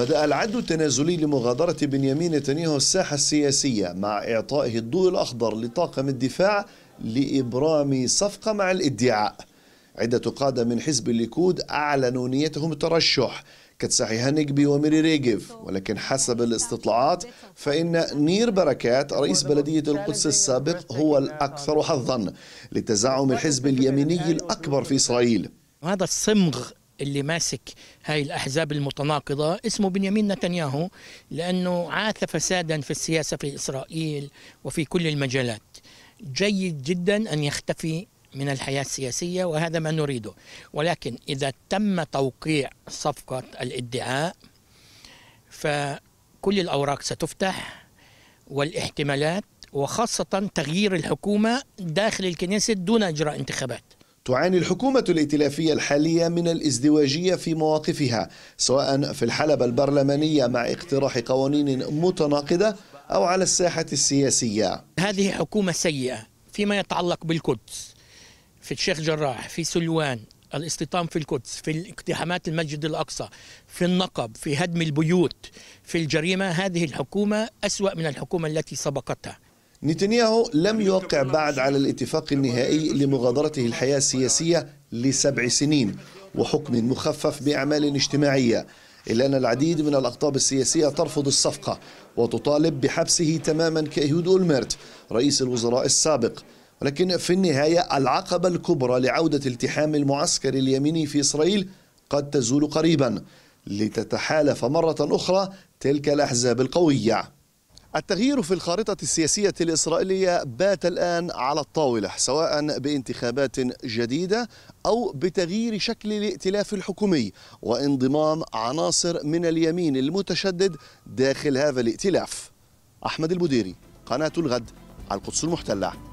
بدأ العد التنازلي لمغادرة بنيامين نتنياهو الساحة السياسية مع إعطائه الضوء الأخضر لطاقم الدفاع لإبرام صفقة مع الادعاء عدة قادة من حزب الليكود أعلنوا نيتهم الترشح كتساحي هانجبي وميري ريجيف ولكن حسب الاستطلاعات فإن نير بركات رئيس بلدية القدس السابق هو الأكثر حظا لتزعم الحزب اليميني الأكبر في إسرائيل هذا الصمغ اللي ماسك هاي الأحزاب المتناقضة اسمه بنيامين نتنياهو لأنه عاث فسادا في السياسة في إسرائيل وفي كل المجالات جيد جدا أن يختفي من الحياة السياسية وهذا ما نريده ولكن إذا تم توقيع صفقة الادعاء فكل الأوراق ستفتح والاحتمالات وخاصة تغيير الحكومة داخل الكنيسة دون إجراء انتخابات تعاني الحكومة الائتلافية الحالية من الازدواجية في مواقفها سواء في الحلبة البرلمانية مع اقتراح قوانين متناقضة أو على الساحة السياسية هذه حكومة سيئة فيما يتعلق بالقدس في الشيخ جراح في سلوان الاستيطان في القدس في اقتحامات المسجد الأقصى في النقب في هدم البيوت في الجريمة هذه الحكومة أسوأ من الحكومة التي سبقتها نتنياهو لم يوقع بعد على الاتفاق النهائي لمغادرته الحياة السياسية لسبع سنين وحكم مخفف بأعمال اجتماعية إلا أن العديد من الأقطاب السياسية ترفض الصفقة وتطالب بحبسه تماما كإيهود أولمرت رئيس الوزراء السابق ولكن في النهاية العقبة الكبرى لعودة التحام المعسكر اليميني في إسرائيل قد تزول قريبا لتتحالف مرة أخرى تلك الأحزاب القوية التغيير في الخارطة السياسية الإسرائيلية بات الآن على الطاولة سواء بانتخابات جديدة أو بتغيير شكل الائتلاف الحكومي وانضمام عناصر من اليمين المتشدد داخل هذا الائتلاف أحمد البديري قناة الغد على القدس المحتلة